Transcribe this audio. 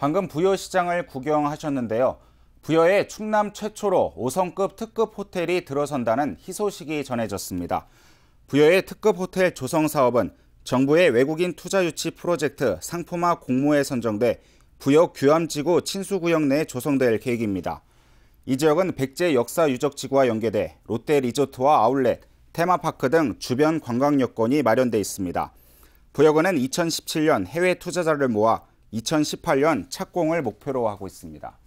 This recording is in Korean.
방금 부여 시장을 구경하셨는데요. 부여에 충남 최초로 5성급 특급 호텔이 들어선다는 희소식이 전해졌습니다. 부여의 특급 호텔 조성 사업은 정부의 외국인 투자 유치 프로젝트 상품화 공모에 선정돼 부여 규암지구 친수구역 내에 조성될 계획입니다. 이 지역은 백제 역사 유적지구와 연계돼 롯데 리조트와 아울렛, 테마파크 등 주변 관광 여건이 마련돼 있습니다. 부여군은 2017년 해외 투자자를 모아 2018년 착공을 목표로 하고 있습니다.